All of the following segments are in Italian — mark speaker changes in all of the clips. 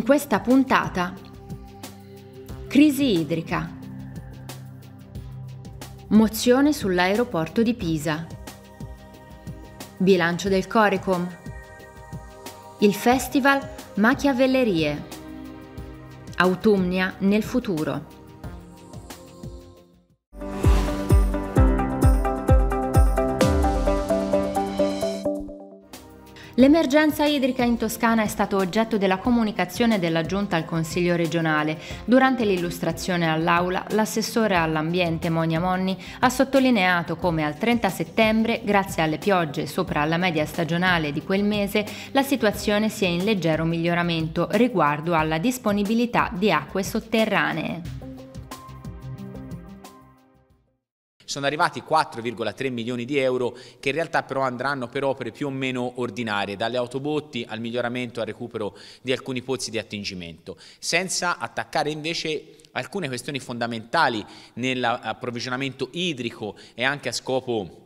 Speaker 1: In questa puntata Crisi idrica Mozione sull'aeroporto di Pisa Bilancio del Corecom Il festival Machiavellerie Autumnia nel futuro L'emergenza idrica in Toscana è stato oggetto della comunicazione della Giunta al Consiglio regionale. Durante l'illustrazione all'Aula, l'assessore all'ambiente Monia Monni ha sottolineato come al 30 settembre, grazie alle piogge sopra la media stagionale di quel mese, la situazione sia in leggero miglioramento riguardo alla disponibilità di acque sotterranee.
Speaker 2: Sono arrivati 4,3 milioni di euro che in realtà però andranno per opere più o meno ordinarie, dalle autobotti al miglioramento al recupero di alcuni pozzi di attingimento, senza attaccare invece alcune questioni fondamentali nell'approvvigionamento idrico e anche a scopo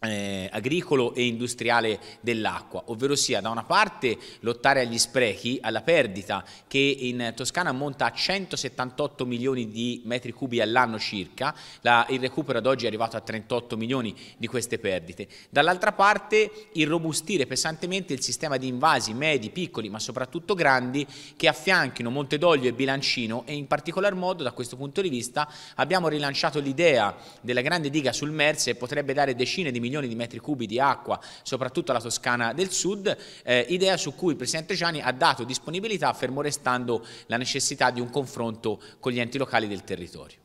Speaker 2: eh, agricolo e industriale dell'acqua, ovvero sia da una parte lottare agli sprechi, alla perdita che in Toscana ammonta a 178 milioni di metri cubi all'anno circa, La, il recupero ad oggi è arrivato a 38 milioni di queste perdite, dall'altra parte irrobustire pesantemente il sistema di invasi medi, piccoli ma soprattutto grandi che affianchino Montedoglio e Bilancino e in particolar modo da questo punto di vista abbiamo rilanciato l'idea della grande diga sul Merse che potrebbe dare decine di milioni milioni di metri cubi di acqua, soprattutto alla Toscana del Sud, eh, idea su cui il Presidente Gianni ha dato disponibilità fermo restando la necessità di un confronto con gli enti locali del territorio.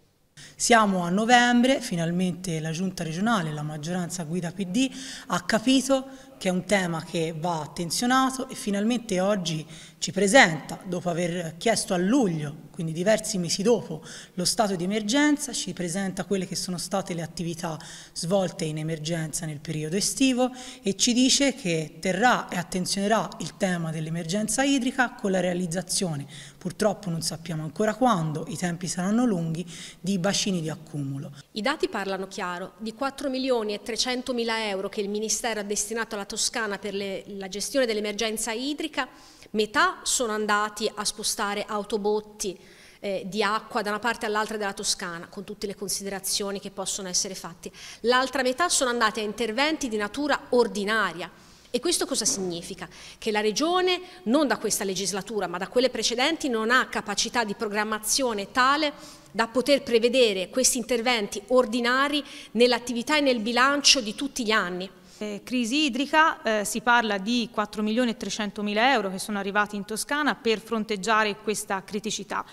Speaker 3: Siamo a novembre, finalmente la giunta regionale, la maggioranza guida PD, ha capito che è un tema che va attenzionato e finalmente oggi ci presenta, dopo aver chiesto a luglio, quindi diversi mesi dopo, lo stato di emergenza, ci presenta quelle che sono state le attività svolte in emergenza nel periodo estivo e ci dice che terrà e attenzionerà il tema dell'emergenza idrica con la realizzazione, purtroppo non sappiamo ancora quando, i tempi saranno lunghi, di bacini di accumulo.
Speaker 4: I dati parlano chiaro, di 4 milioni e 300 mila euro che il Ministero ha destinato alla Toscana per le, la gestione dell'emergenza idrica, metà sono andati a spostare autobotti eh, di acqua da una parte all'altra della Toscana, con tutte le considerazioni che possono essere fatte. L'altra metà sono andati a interventi di natura ordinaria, e questo cosa significa? Che la Regione, non da questa legislatura, ma da quelle precedenti, non ha capacità di programmazione tale da poter prevedere questi interventi ordinari nell'attività e nel bilancio di tutti gli anni. Eh, crisi idrica,
Speaker 5: eh, si parla di 4 milioni e 300 mila euro che sono arrivati in Toscana per fronteggiare questa criticità.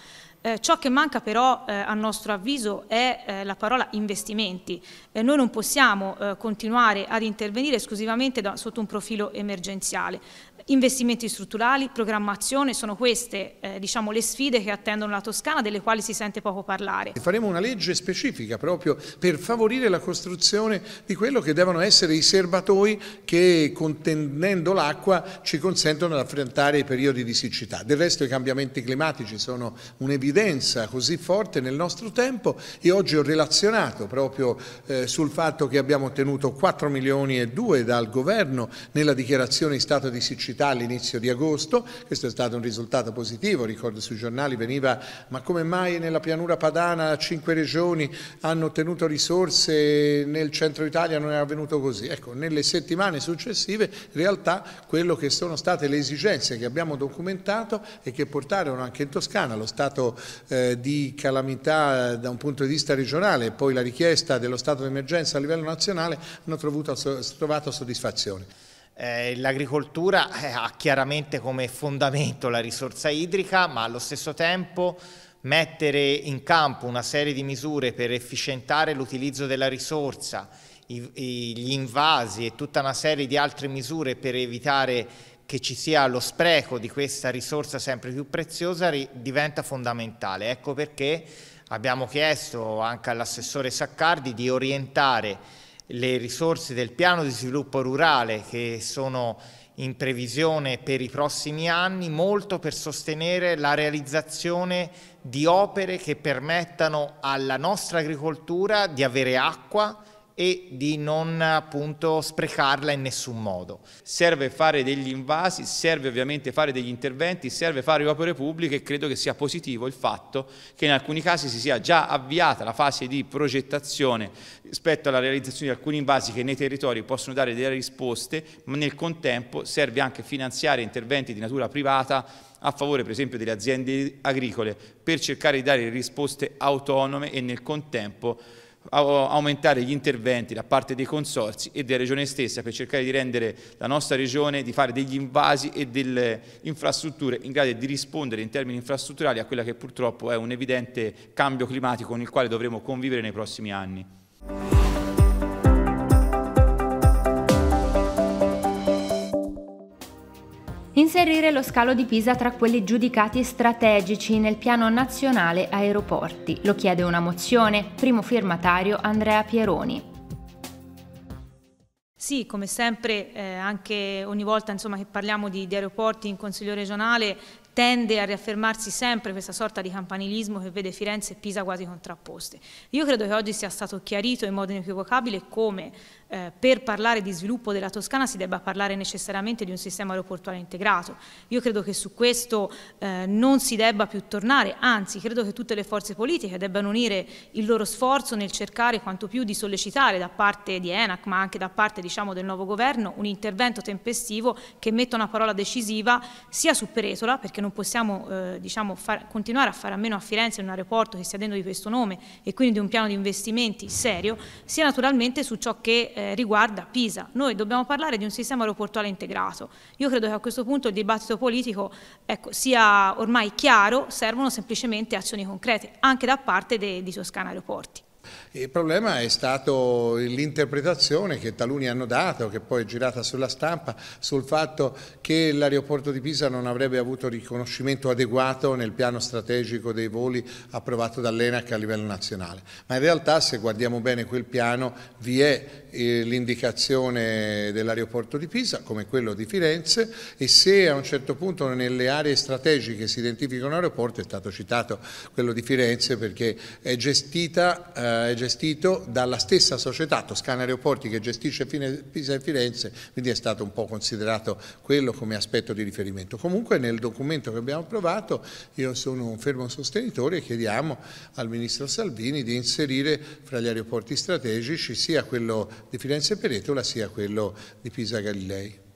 Speaker 5: Eh, ciò che manca però eh, a nostro avviso è eh, la parola investimenti. Eh, noi non possiamo eh, continuare ad intervenire esclusivamente da, sotto un profilo emergenziale investimenti strutturali, programmazione, sono queste eh, diciamo, le sfide che attendono la Toscana delle quali si sente poco parlare.
Speaker 6: Faremo una legge specifica proprio per favorire la costruzione di quello che devono essere i serbatoi che contenendo l'acqua ci consentono di affrontare i periodi di siccità. Del resto i cambiamenti climatici sono un'evidenza così forte nel nostro tempo e oggi ho relazionato proprio eh, sul fatto che abbiamo ottenuto 4 milioni e 2 dal governo nella dichiarazione di stato di siccità pubblicità all'inizio di agosto, questo è stato un risultato positivo, ricordo sui giornali veniva ma come mai nella pianura padana cinque regioni hanno ottenuto risorse, nel centro Italia non è avvenuto così. Ecco, nelle settimane successive in realtà quello che sono state le esigenze che abbiamo documentato e che portarono anche in Toscana lo stato eh, di calamità eh, da un punto di vista regionale e poi la
Speaker 7: richiesta dello stato di emergenza a livello nazionale hanno trovato soddisfazione. Eh, l'agricoltura eh, ha chiaramente come fondamento la risorsa idrica, ma allo stesso tempo mettere in campo una serie di misure per efficientare l'utilizzo della risorsa, gli invasi e tutta una serie di altre misure per evitare che ci sia lo spreco di questa risorsa sempre più preziosa diventa fondamentale. Ecco perché abbiamo chiesto anche all'assessore Saccardi di orientare le risorse del piano di sviluppo rurale che sono in previsione per i prossimi anni molto per sostenere la realizzazione di opere che permettano alla nostra agricoltura di
Speaker 8: avere acqua, e di non appunto sprecarla in nessun modo. Serve fare degli invasi, serve ovviamente fare degli interventi, serve fare opere pubbliche e credo che sia positivo il fatto che in alcuni casi si sia già avviata la fase di progettazione rispetto alla realizzazione di alcuni invasi che nei territori possono dare delle risposte, ma nel contempo serve anche finanziare interventi di natura privata a favore per esempio delle aziende agricole per cercare di dare risposte autonome e nel contempo aumentare gli interventi da parte dei consorzi e della regione stessa per cercare di rendere la nostra regione, di fare degli invasi e delle infrastrutture in grado di rispondere in termini infrastrutturali a quella che purtroppo è un evidente cambio climatico con il quale dovremo convivere nei prossimi anni.
Speaker 1: Chiarire lo scalo di Pisa tra quelli giudicati strategici nel piano nazionale aeroporti. Lo chiede una mozione, primo firmatario Andrea Pieroni.
Speaker 5: Sì, come sempre, eh, anche ogni volta insomma, che parliamo di, di, aeroporti in Consiglio regionale tende a riaffermarsi sempre questa sorta di campanilismo che vede Firenze e Pisa quasi contrapposte. Io credo che oggi sia stato chiarito in modo inequivocabile come eh, per parlare di sviluppo della Toscana si debba parlare necessariamente di un sistema aeroportuale integrato. Io credo che su questo eh, non si debba più tornare, anzi credo che tutte le forze politiche debbano unire il loro sforzo nel cercare quanto più di sollecitare da parte di ENAC ma anche da parte diciamo, del nuovo governo un intervento tempestivo che metta una parola decisiva sia su Peretola perché non non possiamo eh, diciamo, far, continuare a fare a meno a Firenze un aeroporto che sia dentro di questo nome e quindi di un piano di investimenti serio, sia naturalmente su ciò che eh, riguarda Pisa. Noi dobbiamo parlare di un sistema aeroportuale integrato. Io credo che a questo punto il dibattito politico ecco, sia ormai chiaro, servono semplicemente azioni concrete anche da parte dei, di Toscana Aeroporti.
Speaker 6: Il problema è stato l'interpretazione che taluni hanno dato, che poi è girata sulla stampa, sul fatto che l'aeroporto di Pisa non avrebbe avuto riconoscimento adeguato nel piano strategico dei voli approvato dall'ENAC a livello nazionale. Ma in realtà se guardiamo bene quel piano vi è eh, l'indicazione dell'aeroporto di Pisa come quello di Firenze e se a un certo punto nelle aree strategiche si identifica un aeroporto, è stato citato quello di Firenze perché è gestita... Eh, eh, è gestito dalla stessa società Toscana Aeroporti che gestisce Pisa e Firenze, quindi è stato un po' considerato quello come aspetto di riferimento. Comunque nel documento che abbiamo approvato io sono un fermo sostenitore e chiediamo al Ministro Salvini di inserire fra gli aeroporti strategici sia quello di Firenze Peretola sia quello di Pisa Galilei.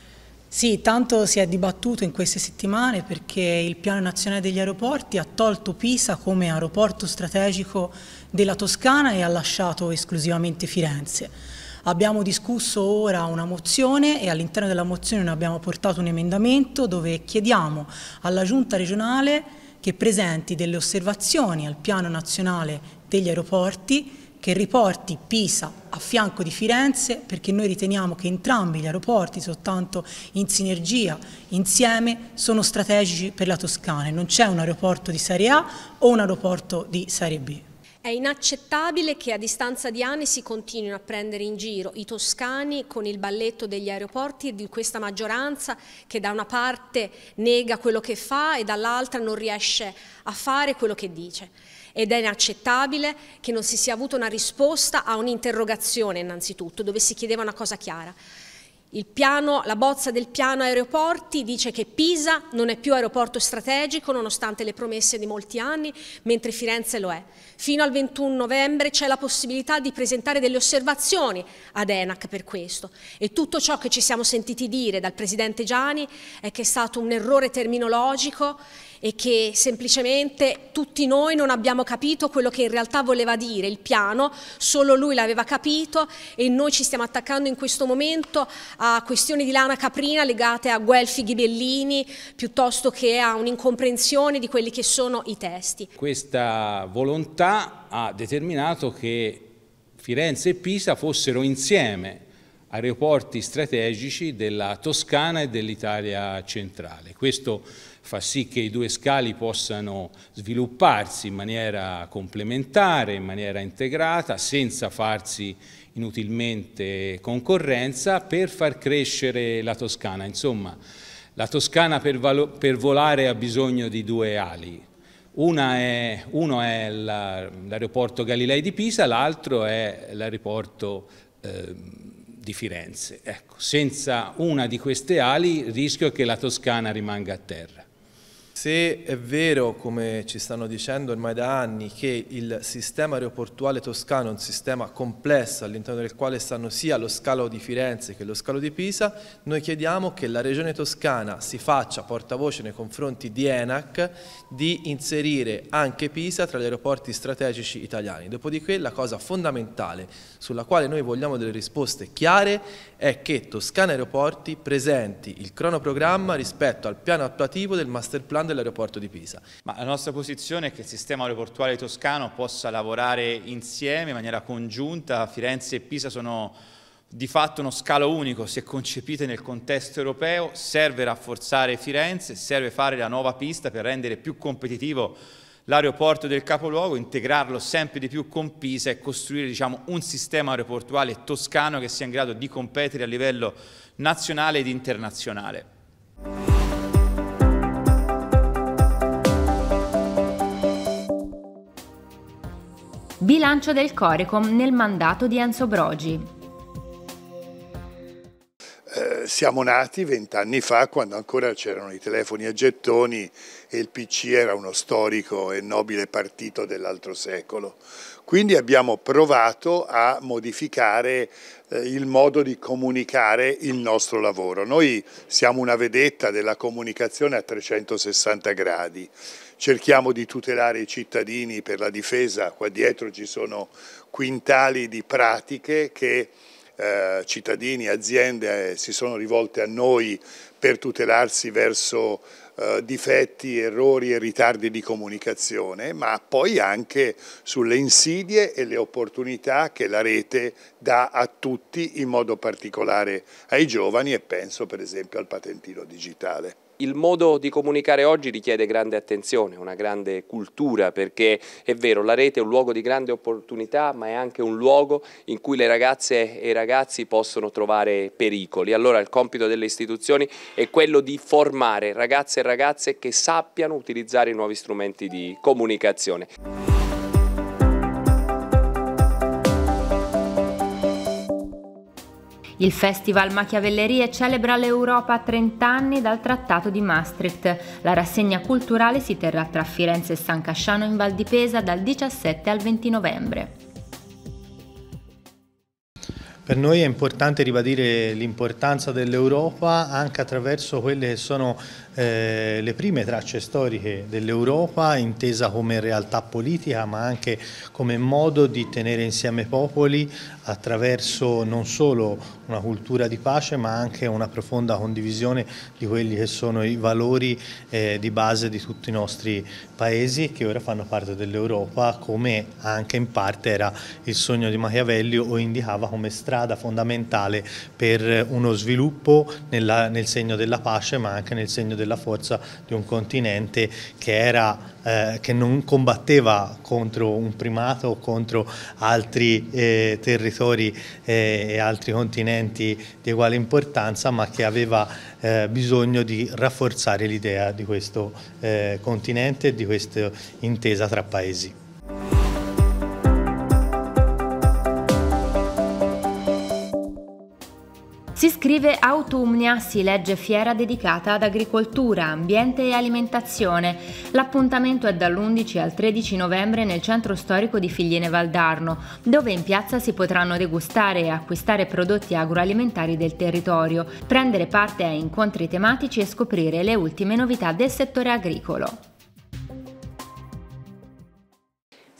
Speaker 3: Sì, tanto si è dibattuto in queste settimane perché il Piano Nazionale degli Aeroporti ha tolto Pisa come aeroporto strategico della Toscana e ha lasciato esclusivamente Firenze. Abbiamo discusso ora una mozione e all'interno della mozione ne abbiamo portato un emendamento dove chiediamo alla Giunta regionale che presenti delle osservazioni al Piano Nazionale degli Aeroporti che riporti Pisa a fianco di Firenze perché noi riteniamo che entrambi gli aeroporti, soltanto in sinergia, insieme, sono strategici per la Toscana e non c'è un aeroporto di serie A o un aeroporto di serie B.
Speaker 4: È inaccettabile che a distanza di anni si continuino a prendere in giro i toscani con il balletto degli aeroporti e di questa maggioranza che da una parte nega quello che fa e dall'altra non riesce a fare quello che dice ed è inaccettabile che non si sia avuta una risposta a un'interrogazione innanzitutto, dove si chiedeva una cosa chiara. Piano, la bozza del piano aeroporti dice che Pisa non è più aeroporto strategico nonostante le promesse di molti anni, mentre Firenze lo è. Fino al 21 novembre c'è la possibilità di presentare delle osservazioni ad ENAC per questo e tutto ciò che ci siamo sentiti dire dal Presidente Gianni è che è stato un errore terminologico e che semplicemente tutti noi non abbiamo capito quello che in realtà voleva dire il piano, solo lui l'aveva capito e noi ci stiamo attaccando in questo momento a questioni di lana caprina legate a Guelfi Ghibellini piuttosto che a un'incomprensione di quelli che sono i testi.
Speaker 8: Questa volontà ha determinato che Firenze e Pisa fossero insieme aeroporti strategici della Toscana e dell'Italia centrale. Questo fa sì che i due scali possano svilupparsi in maniera complementare, in maniera integrata, senza farsi inutilmente concorrenza per far crescere la Toscana. Insomma, la Toscana per, per volare ha bisogno di due ali. È, uno è l'aeroporto la, Galilei di Pisa, l'altro è l'aeroporto eh, di Firenze. Ecco, senza una di queste ali rischio che la Toscana rimanga a terra. Se è vero,
Speaker 7: come ci stanno dicendo ormai da anni, che il sistema aeroportuale toscano è un sistema complesso all'interno del quale stanno sia lo scalo di Firenze che lo scalo di Pisa, noi chiediamo che la regione toscana si faccia portavoce nei confronti di ENAC di inserire anche Pisa tra gli aeroporti strategici italiani. Dopodiché la cosa fondamentale sulla quale noi vogliamo delle risposte chiare è che Toscana Aeroporti presenti il cronoprogramma rispetto al piano attuativo del master plan parlando dell'aeroporto di Pisa. Ma la nostra
Speaker 8: posizione è che il sistema aeroportuale toscano possa lavorare insieme in maniera congiunta, Firenze e Pisa sono di fatto uno scalo unico, se concepite nel contesto europeo, serve rafforzare Firenze, serve fare la nuova pista per rendere più competitivo l'aeroporto del capoluogo, integrarlo sempre di più con Pisa e costruire diciamo, un sistema aeroportuale toscano che sia in grado di competere a livello nazionale ed internazionale.
Speaker 1: Bilancio del Corecom nel mandato di Enzo Brogi.
Speaker 6: Eh, siamo nati vent'anni fa quando ancora c'erano i telefoni a gettoni e il PC era uno storico e nobile partito dell'altro secolo. Quindi abbiamo provato a modificare eh, il modo di comunicare il nostro lavoro. Noi siamo una vedetta della comunicazione a 360 gradi, cerchiamo di tutelare i cittadini per la difesa, qua dietro ci sono quintali di pratiche che eh, cittadini, aziende eh, si sono rivolte a noi per tutelarsi verso eh, difetti, errori e ritardi di comunicazione, ma poi anche sulle insidie e le opportunità che la rete dà a tutti, in modo particolare ai giovani e penso per esempio
Speaker 8: al patentino digitale il modo di comunicare oggi richiede grande attenzione, una grande cultura, perché è vero, la rete è un luogo di grande opportunità, ma è anche un luogo in cui le ragazze e i ragazzi possono trovare pericoli. Allora il compito delle istituzioni è quello di formare ragazze e ragazze che sappiano utilizzare i nuovi strumenti di comunicazione.
Speaker 1: Il Festival Machiavellerie celebra l'Europa a 30 anni dal Trattato di Maastricht. La rassegna culturale si terrà tra Firenze e San Casciano in Val di Pesa dal 17 al 20 novembre.
Speaker 7: Per noi è importante ribadire l'importanza dell'Europa anche attraverso quelle che sono eh, le prime tracce storiche dell'Europa intesa come realtà politica ma anche come modo di tenere insieme popoli attraverso non solo una cultura di pace ma anche una profonda condivisione di quelli che sono i valori eh, di base di tutti i nostri paesi che ora fanno parte dell'Europa come anche in parte era il sogno di Machiavelli o indicava come strada fondamentale per uno sviluppo nella, nel segno della pace ma anche nel segno del della forza di un continente che, era, eh, che non combatteva contro un primato o contro altri eh, territori eh, e altri continenti di uguale importanza, ma che aveva eh, bisogno di rafforzare l'idea di questo eh, continente e di questa intesa tra paesi.
Speaker 1: Scrive Autumnia, si legge fiera dedicata ad agricoltura, ambiente e alimentazione. L'appuntamento è dall'11 al 13 novembre nel centro storico di Figline Valdarno, dove in piazza si potranno degustare e acquistare prodotti agroalimentari del territorio, prendere parte a incontri tematici e scoprire le ultime novità del settore agricolo.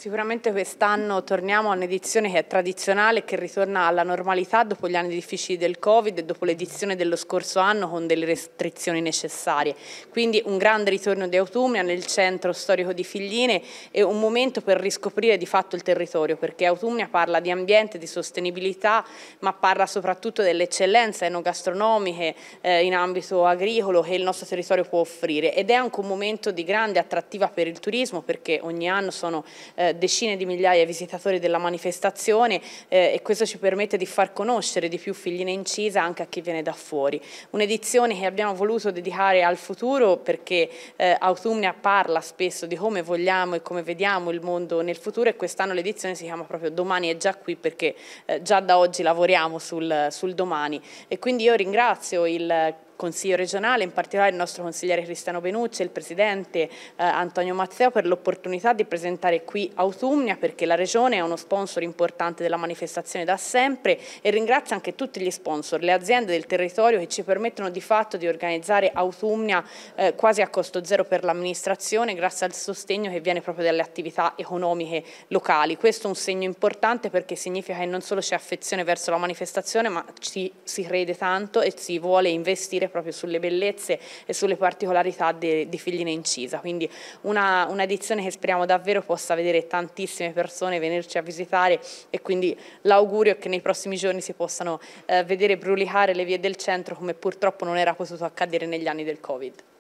Speaker 9: Sicuramente quest'anno torniamo a un'edizione che è tradizionale che ritorna alla normalità dopo gli anni difficili del Covid e dopo l'edizione dello scorso anno con delle restrizioni necessarie. Quindi un grande ritorno di Autumnia nel centro storico di Figline e un momento per riscoprire di fatto il territorio perché Autumnia parla di ambiente, di sostenibilità ma parla soprattutto delle eccellenze enogastronomiche eh, in ambito agricolo che il nostro territorio può offrire ed è anche un momento di grande attrattiva per il turismo perché ogni anno sono eh, decine di migliaia di visitatori della manifestazione eh, e questo ci permette di far conoscere di più Figline Incisa anche a chi viene da fuori. Un'edizione che abbiamo voluto dedicare al futuro perché eh, Autumnia parla spesso di come vogliamo e come vediamo il mondo nel futuro e quest'anno l'edizione si chiama proprio Domani è già qui perché eh, già da oggi lavoriamo sul, sul domani e quindi io ringrazio il Consiglio regionale, in particolare il nostro consigliere Cristiano Benucci e il Presidente eh, Antonio Mazzeo per l'opportunità di presentare qui Autumnia perché la Regione è uno sponsor importante della manifestazione da sempre e ringrazio anche tutti gli sponsor, le aziende del territorio che ci permettono di fatto di organizzare Autumnia eh, quasi a costo zero per l'amministrazione grazie al sostegno che viene proprio dalle attività economiche locali. Questo è un segno importante perché significa che non solo c'è affezione verso la manifestazione ma ci si crede tanto e si vuole investire approfondire proprio sulle bellezze e sulle particolarità di, Figline Incisa, quindi una, edizione che speriamo davvero possa vedere tantissime persone venirci a visitare e quindi l'augurio è che nei prossimi giorni si possano eh, vedere brulicare le vie del centro come purtroppo non era potuto accadere negli anni del Covid.